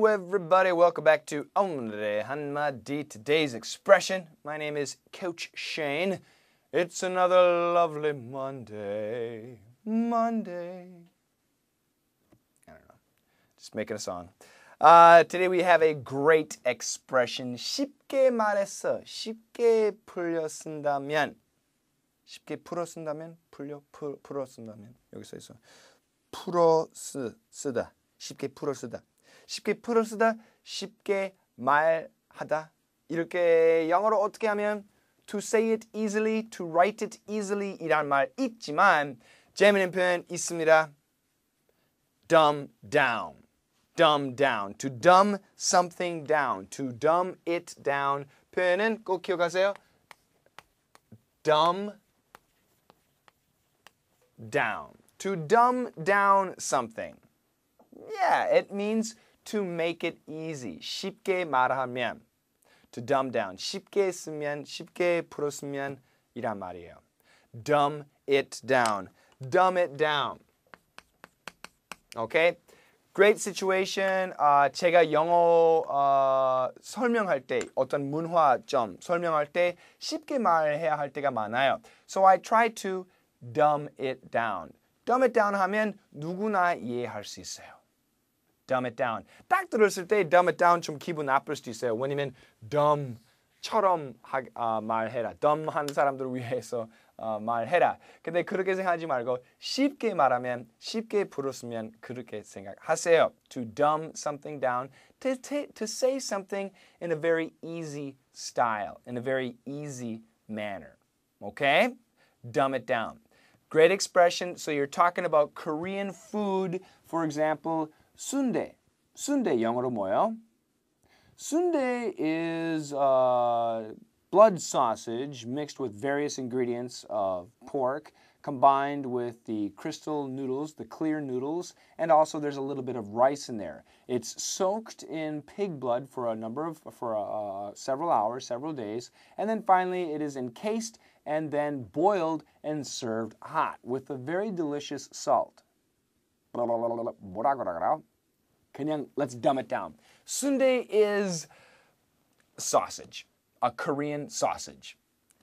Hello, everybody. Welcome back to Omre Hanmadi. Today's expression. My name is Coach Shane. It's another lovely Monday. Monday. I don't know. Just making a song. Uh, today we have a great expression. 쉽게 말해서 쉽게 풀려 쓴다면 쉽게 풀어 쓴다면 풀려 풀, 풀어 쓴다면 여기 써 있어. 풀어 쓰 쓰다. 쉽게 풀어 쓰다. 쉽게 풀을 쓰다, 쉽게 말하다. 이렇게 영어로 어떻게 하면 to say it easily, to write it easily 이란 말 있지만 재미있는 표현 있습니다. dumb down. dumb down. to dumb something down. to dumb it down. 표현은 꼭 기억하세요. dumb down. to dumb down something. Yeah, it means to make it easy. 쉽게 말하면 to dumb down. 쉽게 쓰면 쉽게 풀었으면 이란 말이에요. dumb it down. dumb it down. Okay? Great situation. Uh, 제가 영어 uh, 설명할 때 어떤 문화점 설명할 때 쉽게 말해야 할 때가 많아요. So I try to dumb it down. dumb it down 하면 누구나 이해할 수 있어요. dumb it down. 딱 들었을 때 dumb it down 좀 기분 나쁠 수도 있어요. 왜냐면 dumb처럼 하, 어, 말해라. dumb한 사람들을 위해서 어, 말해라. 근데 그렇게 생각하지 말고 쉽게 말하면 쉽게 부르시면 그렇게 생각하세요. To dumb something down, to, to, to say something in a very easy style, in a very easy manner. Okay? Dumb it down. Great expression. So you're talking about Korean food, for example sundae. Sundae 영어로 뭐예요? Sundae is uh, blood sausage mixed with various ingredients of pork combined with the crystal noodles, the clear noodles, and also there's a little bit of rice in there. It's soaked in pig blood for a number of, for a, uh, several hours, several days, and then finally it is encased and then boiled and served hot with a very delicious salt let let's dumb it down. Sundae is sausage, a Korean sausage.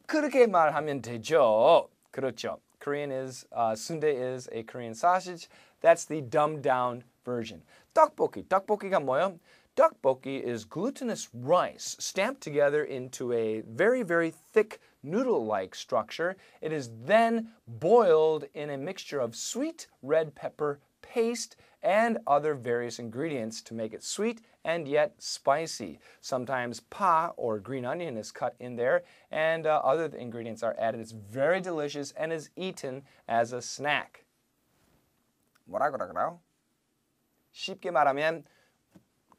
그렇게 말하면 되죠. 그렇죠. Korean is uh, sundae is a Korean sausage. That's the dumbed down version. Tteokbokki. Tteokbokki가 뭐요? Tteokbokki is glutinous rice stamped together into a very very thick noodle-like structure. It is then boiled in a mixture of sweet red pepper paste, and other various ingredients to make it sweet and yet spicy. Sometimes pa or green onion is cut in there and uh, other ingredients are added. It's very delicious and is eaten as a snack. 뭐라 그러 그래요? 쉽게 말하면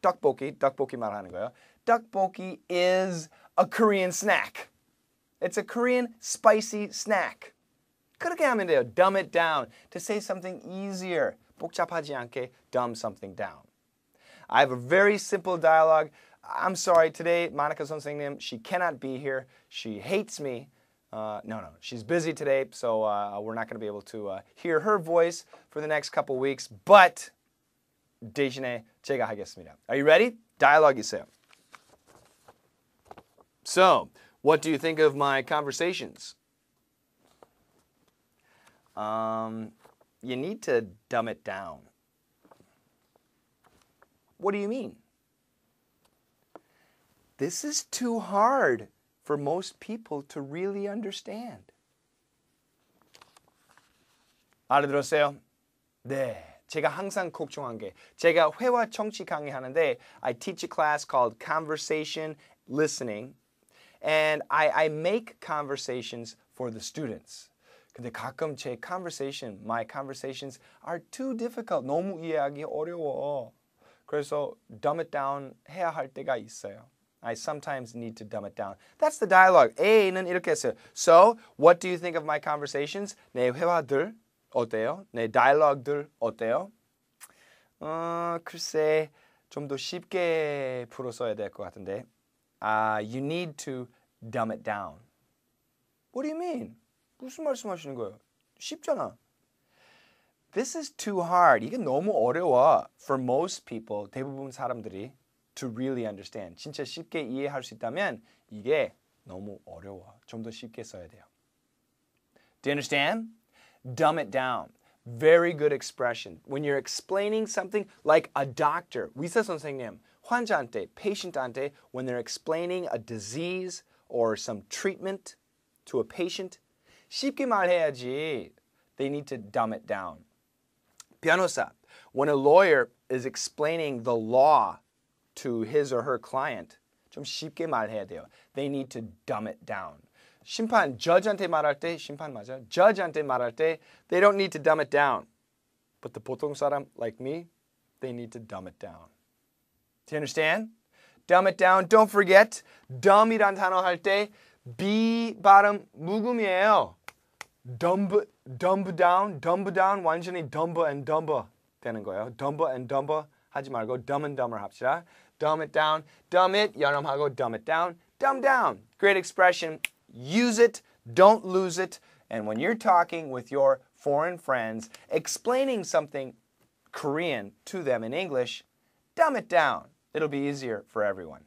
떡볶이, 떡볶이 말하는 거예요. Tteokbokki is a Korean snack. It's a Korean spicy snack. 그렇게 하면 돼요. Dumb it down to say something easier. 복잡하지 않게 dumb something down. I have a very simple dialogue. I'm sorry, today Monica 선생님, she cannot be here. She hates me. Uh, no, no, she's busy today, so uh, we're not going to be able to uh, hear her voice for the next couple weeks, but 대신에 제가 하겠습니다. Are you ready? Dialogue 있어요. So, what do you think of my conversations? Um, you need to dumb it down. What do you mean? This is too hard for most people to really understand. 네. 제가 항상 걱정한 게 제가 회화 정치 강의하는데 I teach a class called Conversation Listening and I, I make conversations for the students. 근데 가끔 제 conversation, my conversations are too difficult. 너무 이해하기 어려워. 그래서 dumb it down 해야 할 때가 있어요. I sometimes need to dumb it down. That's the dialogue. A는 이렇게 했어요. So, what do you think of my conversations? 내 회화들 어때요? 내 dialogue들 어때요? 어, 글쎄 좀 더 쉽게 풀어 써야 될 것 같은데. Uh, you need to dumb it down. What do you mean? 무슨 말씀 하시는 거예요? 쉽잖아. This is too hard. 이게 너무 어려워. For most people, 대부분 사람들이 to really understand. 진짜 쉽게 이해할 수 있다면 이게 너무 어려워. 좀 더 쉽게 써야 돼요. Do you understand? Dumb it down. Very good expression. When you're explaining something like a doctor, 의사 선생님, 환자한테, patient한테, when they're explaining a disease or some treatment to a patient, 쉽게 말해야지. They need to dumb it down. 변호사. When a lawyer is explaining the law to his or her client, 좀 쉽게 말해야 돼요. They need to dumb it down. 심판, judge한테 말할 때, 심판 맞아? judge한테 말할 때, they don't need to dumb it down. But the 보통 사람 like me, they need to dumb it down. Do you understand? Dumb it down. Don't forget, dumb이란 단어 할 때, B bottom, 묵음이에요. dumb, dumb down, dumb down 완전히 dumb and dumb 되는 거예요. dumb and dumber 하지 말고 dumb and dumber 합시다. dumb it down, dumb it 연음하고 dumb it down, dumb down. Great expression. Use it, don't lose it. And when you're talking with your foreign friends, explaining something Korean to them in English, dumb it down. It'll be easier for everyone.